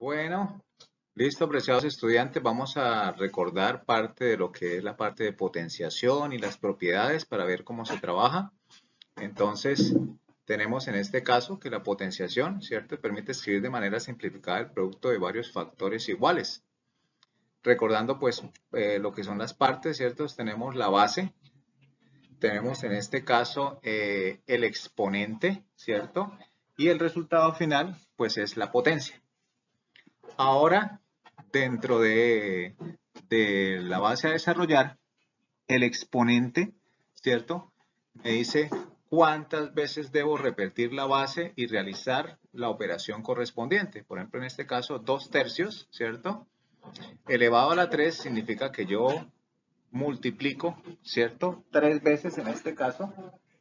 Bueno, listo, preciados estudiantes, vamos a recordar parte de lo que es la parte de potenciación y las propiedades para ver cómo se trabaja. Entonces, tenemos en este caso que la potenciación, ¿cierto? Permite escribir de manera simplificada el producto de varios factores iguales. Recordando, pues, eh, lo que son las partes, ¿cierto? Tenemos la base, tenemos en este caso eh, el exponente, ¿cierto? Y el resultado final, pues, es la potencia. Ahora, dentro de, la base a desarrollar, el exponente, ¿cierto? Me dice cuántas veces debo repetir la base y realizar la operación correspondiente. Por ejemplo, en este caso, dos tercios, ¿cierto? Elevado a la 3 significa que yo multiplico, ¿cierto? Tres veces en este caso,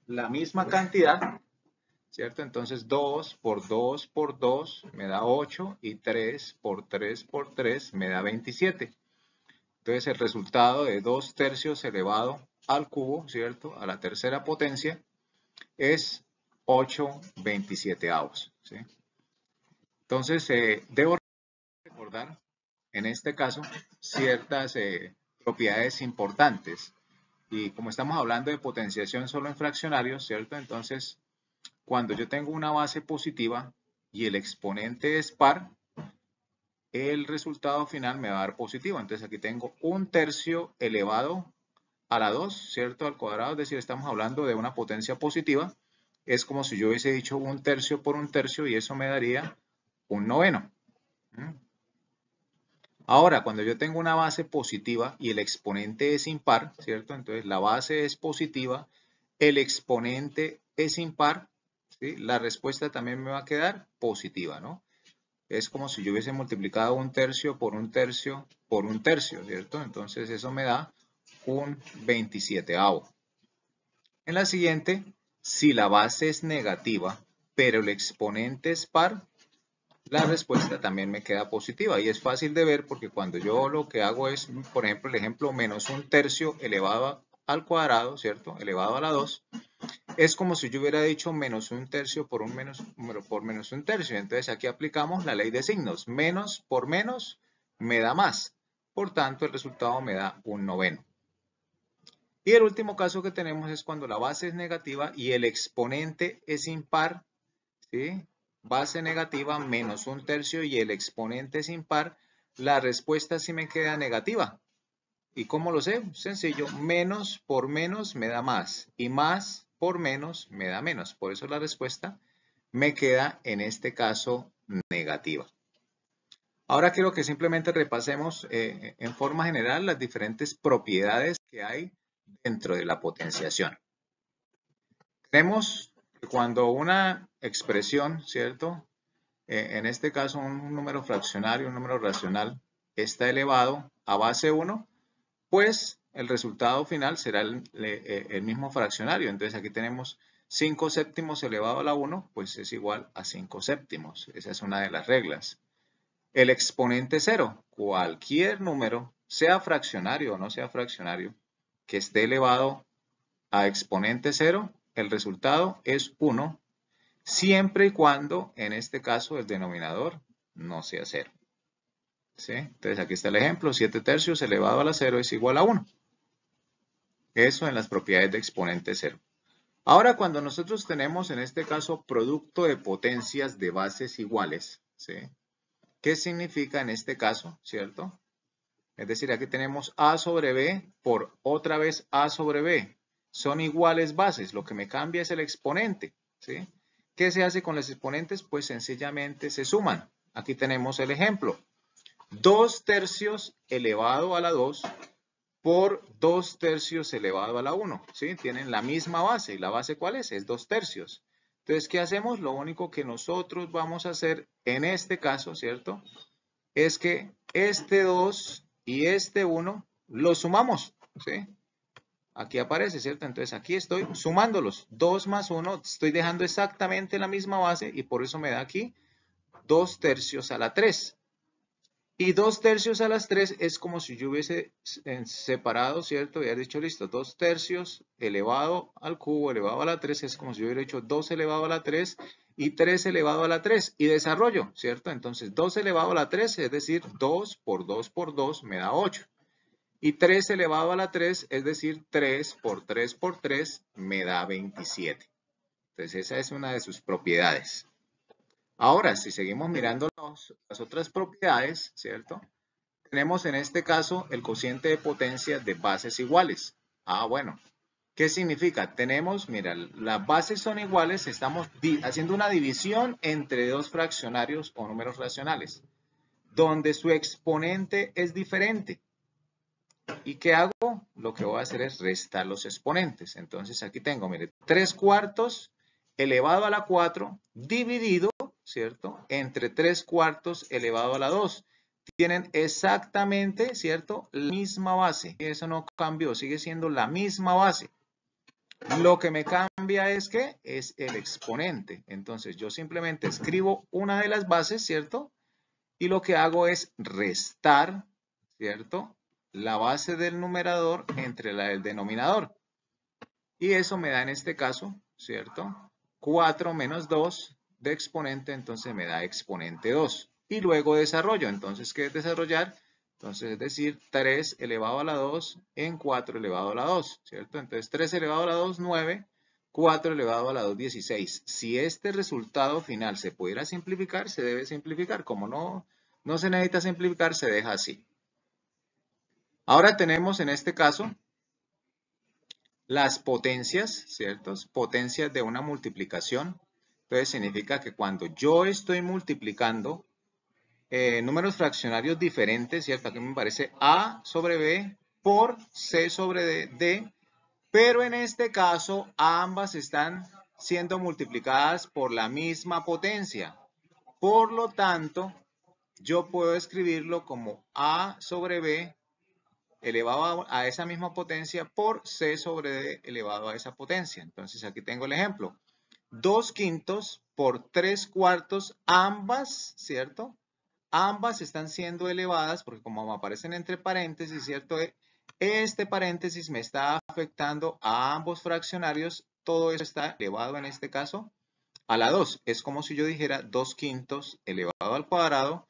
la misma cantidad ¿cierto? Entonces 2 por 2 por 2 me da 8 y 3 por 3 por 3 me da 27. Entonces el resultado de 2 tercios elevado al cubo, ¿cierto? A la tercera potencia es 8 27 avos, Entonces eh, debo recordar en este caso ciertas eh, propiedades importantes. Y como estamos hablando de potenciación solo en fraccionarios, ¿cierto? Entonces cuando yo tengo una base positiva y el exponente es par, el resultado final me va a dar positivo. Entonces aquí tengo un tercio elevado a la 2, ¿cierto? Al cuadrado, es decir, estamos hablando de una potencia positiva. Es como si yo hubiese dicho un tercio por un tercio y eso me daría un noveno. ¿Mm? Ahora, cuando yo tengo una base positiva y el exponente es impar, ¿cierto? Entonces la base es positiva, el exponente es impar, la respuesta también me va a quedar positiva, ¿no? Es como si yo hubiese multiplicado un tercio por un tercio por un tercio, ¿cierto? Entonces eso me da un 27 avo. En la siguiente, si la base es negativa, pero el exponente es par, la respuesta también me queda positiva y es fácil de ver porque cuando yo lo que hago es, por ejemplo, el ejemplo menos un tercio elevado al cuadrado, ¿cierto? Elevado a la 2, es como si yo hubiera dicho menos un tercio por un menos por menos un tercio. Entonces aquí aplicamos la ley de signos. Menos por menos me da más. Por tanto, el resultado me da un noveno. Y el último caso que tenemos es cuando la base es negativa y el exponente es impar. ¿sí? Base negativa menos un tercio y el exponente es impar. La respuesta sí me queda negativa. ¿Y cómo lo sé? Sencillo, menos por menos me da más. Y más por menos me da menos. Por eso la respuesta me queda en este caso negativa. Ahora quiero que simplemente repasemos eh, en forma general las diferentes propiedades que hay dentro de la potenciación. Tenemos cuando una expresión, ¿cierto? Eh, en este caso un, un número fraccionario, un número racional, está elevado a base 1, pues el resultado final será eh, el, mismo fraccionario. Entonces aquí tenemos 5 séptimos elevado a la 1, pues es igual a 5 séptimos. Esa es una de las reglas. El exponente 0, cualquier número, sea fraccionario o no sea fraccionario, que esté elevado a exponente 0, el resultado es 1, siempre y cuando, en este caso, el denominador no sea 0. Entonces aquí está el ejemplo, 7 tercios elevado a la 0 es igual a 1. Eso en las propiedades de exponente cero. Ahora, cuando nosotros tenemos, en este caso, producto de potencias de bases iguales, ¿sí? ¿Qué significa en este caso, cierto? Es decir, aquí tenemos A sobre B por otra vez A sobre B. Son iguales bases, lo que me cambia es el exponente, ¿sí? ¿Qué se hace con los exponentes? Pues sencillamente se suman. Aquí tenemos el ejemplo. Dos tercios elevado a la 2 por 2 tercios elevado a la 1. ¿sí? Tienen la misma base. ¿Y la base cuál es? Es dos tercios. Entonces, ¿qué hacemos? Lo único que nosotros vamos a hacer en este caso, ¿cierto? Es que este 2 y este 1 los sumamos, ¿sí? Aquí aparece, ¿cierto? Entonces, aquí estoy sumándolos. 2 más 1, estoy dejando exactamente la misma base y por eso me da aquí dos tercios a la 3. Y 2 tercios a las 3 es como si yo hubiese eh, separado, ¿cierto? Hubiera dicho, listo, dos tercios elevado al cubo elevado a la 3 es como si yo hubiera hecho 2 elevado a la 3 y 3 elevado a la 3 y desarrollo, ¿cierto? Entonces 2 elevado a la 3, es decir, 2 por 2 por 2 me da 8. Y 3 elevado a la 3, es decir, 3 por 3 por 3 me da 27. Entonces esa es una de sus propiedades. Ahora, si seguimos mirando las otras propiedades, ¿cierto? Tenemos en este caso el cociente de potencia de bases iguales. Ah, bueno. ¿Qué significa? Tenemos, mira, las bases son iguales, estamos haciendo una división entre dos fraccionarios o números racionales, donde su exponente es diferente. ¿Y qué hago? Lo que voy a hacer es restar los exponentes. Entonces aquí tengo, mire, tres cuartos elevado a la cuatro, dividido ¿cierto? Entre 3 cuartos elevado a la 2. Tienen exactamente, ¿cierto? La misma base. Eso no cambió, sigue siendo la misma base. Lo que me cambia es que es el exponente. Entonces yo simplemente escribo una de las bases, ¿cierto? Y lo que hago es restar, ¿cierto? La base del numerador entre la del denominador. Y eso me da en este caso, ¿cierto? 4 menos 2 de exponente, entonces me da exponente 2. Y luego desarrollo, entonces, ¿qué es desarrollar? Entonces, es decir, 3 elevado a la 2 en 4 elevado a la 2, ¿cierto? Entonces, 3 elevado a la 2, 9, 4 elevado a la 2, 16. Si este resultado final se pudiera simplificar, se debe simplificar. Como no, no se necesita simplificar, se deja así. Ahora tenemos en este caso las potencias, ¿cierto? Potencias de una multiplicación entonces significa que cuando yo estoy multiplicando eh, números fraccionarios diferentes, ¿cierto? Aquí me parece A sobre B por C sobre D, pero en este caso ambas están siendo multiplicadas por la misma potencia. Por lo tanto, yo puedo escribirlo como A sobre B elevado a, esa misma potencia por C sobre D elevado a esa potencia. Entonces aquí tengo el ejemplo dos quintos por tres cuartos, ambas, ¿cierto? Ambas están siendo elevadas, porque como aparecen entre paréntesis, ¿cierto? Este paréntesis me está afectando a ambos fraccionarios. Todo eso está elevado en este caso a la 2. Es como si yo dijera dos quintos elevado al cuadrado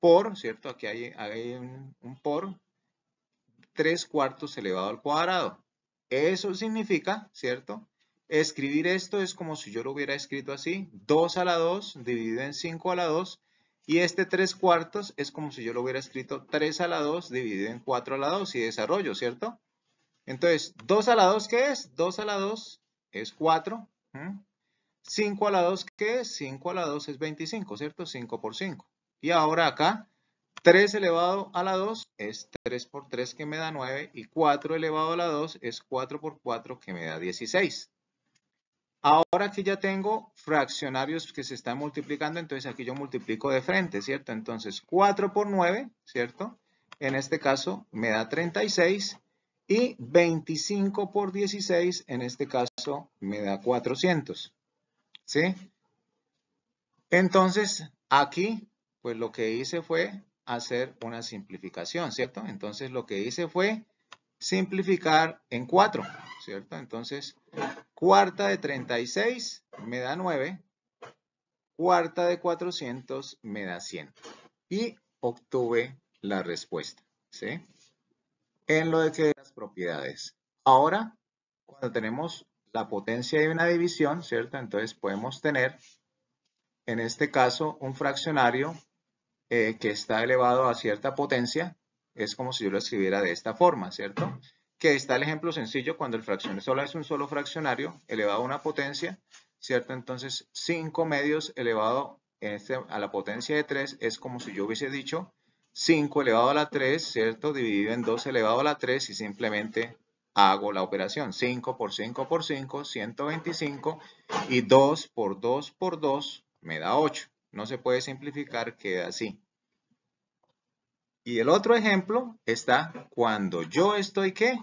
por, ¿cierto? Aquí hay, un, por, tres cuartos elevado al cuadrado. Eso significa, ¿cierto? Escribir esto es como si yo lo hubiera escrito así. 2 a la 2 dividido en 5 a la 2. Y este 3 cuartos es como si yo lo hubiera escrito 3 a la 2 dividido en 4 a la 2 y desarrollo, ¿cierto? Entonces, 2 a la 2, ¿qué es? 2 a la 2 es 4. 5 a la 2, ¿qué es? 5 a la 2 es 25, ¿cierto? 5 por 5. Y ahora acá, 3 elevado a la 2 es 3 por 3 que me da 9 y 4 elevado a la 2 es 4 por 4 que me da 16. Ahora aquí ya tengo fraccionarios que se están multiplicando, entonces aquí yo multiplico de frente, ¿cierto? Entonces 4 por 9, ¿cierto? En este caso me da 36 y 25 por 16, en este caso me da 400, ¿sí? Entonces aquí, pues lo que hice fue hacer una simplificación, ¿cierto? Entonces lo que hice fue simplificar en 4, ¿cierto? Entonces Cuarta de 36 me da 9. Cuarta de 400 me da 100. Y obtuve la respuesta, ¿sí? En lo de que las propiedades. Ahora, cuando tenemos la potencia de una división, ¿cierto? Entonces podemos tener, en este caso, un fraccionario eh, que está elevado a cierta potencia. Es como si yo lo escribiera de esta forma, ¿cierto? que está el ejemplo sencillo cuando el fraccionario solo es un solo fraccionario elevado a una potencia, ¿cierto? Entonces 5 medios elevado este, a la potencia de 3 es como si yo hubiese dicho 5 elevado a la 3, ¿cierto? Dividido en 2 elevado a la 3 y simplemente hago la operación. 5 por 5 por 5, 125 y 2 por 2 por 2 me da 8. No se puede simplificar, queda así. Y el otro ejemplo está cuando yo estoy, ¿qué?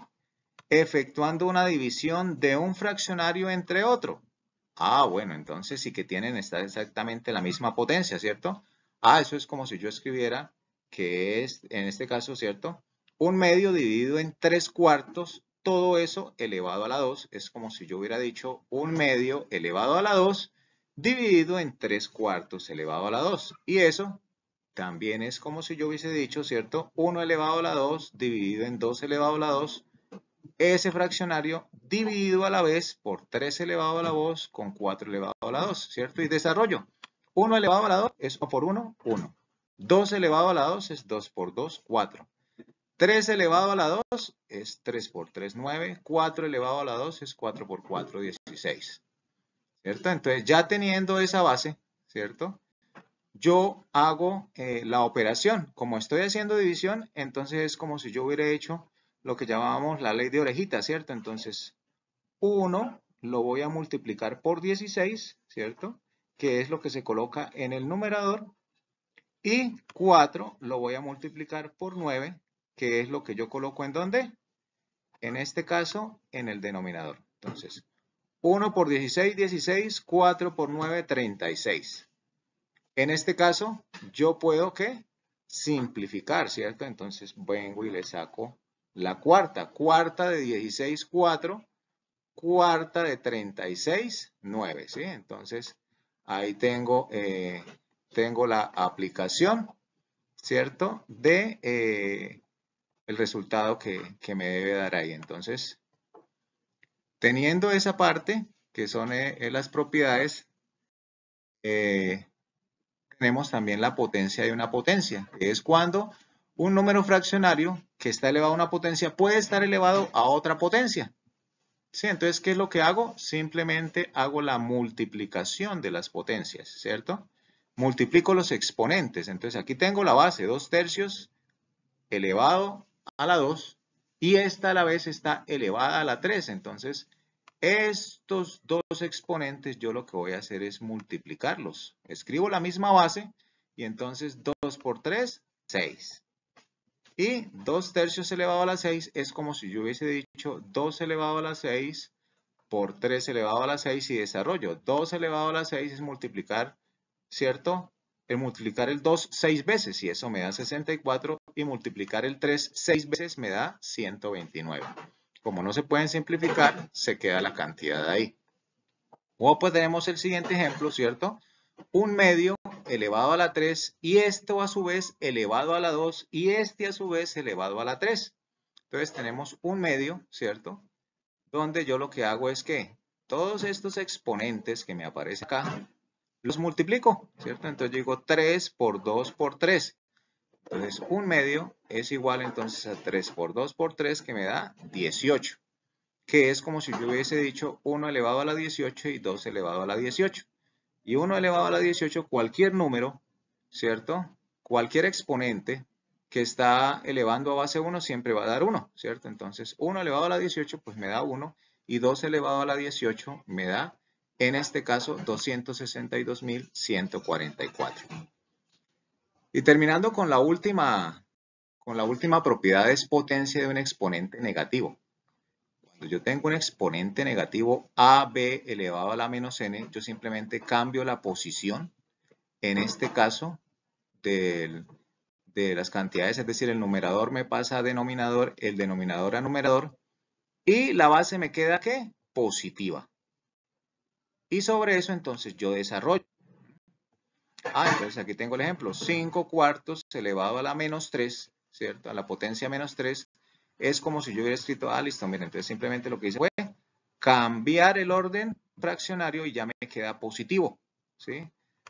efectuando una división de un fraccionario entre otro. Ah, bueno, entonces sí que tienen exactamente la misma potencia, ¿cierto? Ah, eso es como si yo escribiera que es, en este caso, ¿cierto? Un medio dividido en tres cuartos, todo eso elevado a la 2, es como si yo hubiera dicho un medio elevado a la 2 dividido en tres cuartos elevado a la 2. Y eso también es como si yo hubiese dicho, ¿cierto? 1 elevado a la 2 dividido en 2 elevado a la 2 ese fraccionario dividido a la vez por 3 elevado a la 2 con 4 elevado a la 2, ¿cierto? Y desarrollo. 1 elevado a la 2 es 1 por 1, 1. 2 elevado a la 2 es 2 por 2, 4. 3 elevado a la 2 es 3 por 3, 9. 4 elevado a la 2 es 4 por 4, 16. ¿Cierto? Entonces, ya teniendo esa base, ¿cierto? Yo hago eh, la operación. Como estoy haciendo división, entonces es como si yo hubiera hecho lo que llamábamos la ley de orejita, ¿cierto? Entonces, 1 lo voy a multiplicar por 16, ¿cierto? Que es lo que se coloca en el numerador. Y 4 lo voy a multiplicar por 9, que es lo que yo coloco en donde? En este caso, en el denominador. Entonces, 1 por 16, 16, 4 por 9, 36. En este caso, yo puedo, ¿qué? Simplificar, ¿cierto? Entonces, vengo y le saco la cuarta, cuarta de 16, 4. Cuarta de 36, 9. ¿sí? Entonces, ahí tengo, eh, tengo la aplicación, ¿cierto? De eh, el resultado que, me debe dar ahí. Entonces, teniendo esa parte, que son eh, las propiedades, tenemos también la potencia de una potencia, que es cuando un número fraccionario que está elevado a una potencia puede estar elevado a otra potencia. ¿Sí? Entonces, ¿qué es lo que hago? Simplemente hago la multiplicación de las potencias, ¿cierto? Multiplico los exponentes. Entonces, aquí tengo la base dos tercios elevado a la 2 y esta a la vez está elevada a la 3. Entonces, estos dos exponentes yo lo que voy a hacer es multiplicarlos. Escribo la misma base y entonces 2 por 3, 6. Y 2 tercios elevado a la 6 es como si yo hubiese dicho 2 elevado a la 6 por 3 elevado a la 6 y desarrollo. 2 elevado a la 6 es multiplicar, ¿cierto? El multiplicar el 2 6 veces y eso me da 64 y multiplicar el 3 6 veces me da 129. Como no se pueden simplificar, se queda la cantidad ahí. O pues tenemos el siguiente ejemplo, ¿cierto? Un medio elevado a la 3 y esto a su vez elevado a la 2 y este a su vez elevado a la 3. Entonces tenemos un medio, ¿cierto? Donde yo lo que hago es que todos estos exponentes que me aparecen acá, los multiplico, ¿cierto? Entonces yo digo 3 por 2 por 3. Entonces un medio es igual entonces a 3 por 2 por 3 que me da 18. Que es como si yo hubiese dicho 1 elevado a la 18 y 2 elevado a la 18 y 1 elevado a la 18, cualquier número, ¿cierto? Cualquier exponente que está elevando a base 1 siempre va a dar 1, ¿cierto? Entonces 1 elevado a la 18 pues me da 1 y 2 elevado a la 18 me da, en este caso, 262.144. Y terminando con la última, con la última propiedad es potencia de un exponente negativo yo tengo un exponente negativo AB elevado a la menos n, yo simplemente cambio la posición, en este caso, de las cantidades, es decir, el numerador me pasa a denominador, el denominador a numerador, y la base me queda, ¿qué? Positiva. Y sobre eso, entonces, yo desarrollo. Ah, entonces aquí tengo el ejemplo, 5 cuartos elevado a la menos 3, ¿cierto? A la potencia menos 3 es como si yo hubiera escrito, ah, listo, mira, entonces simplemente lo que hice fue cambiar el orden fraccionario y ya me queda positivo, ¿sí?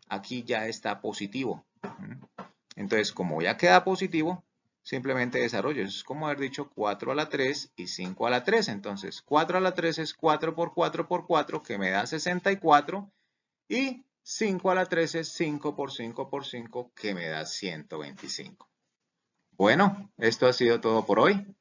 Aquí ya está positivo. Entonces, como ya queda positivo, simplemente desarrollo. es como haber dicho 4 a la 3 y 5 a la 3. Entonces, 4 a la 3 es 4 por 4 por 4, que me da 64. Y 5 a la 3 es 5 por 5 por 5, que me da 125. Bueno, esto ha sido todo por hoy.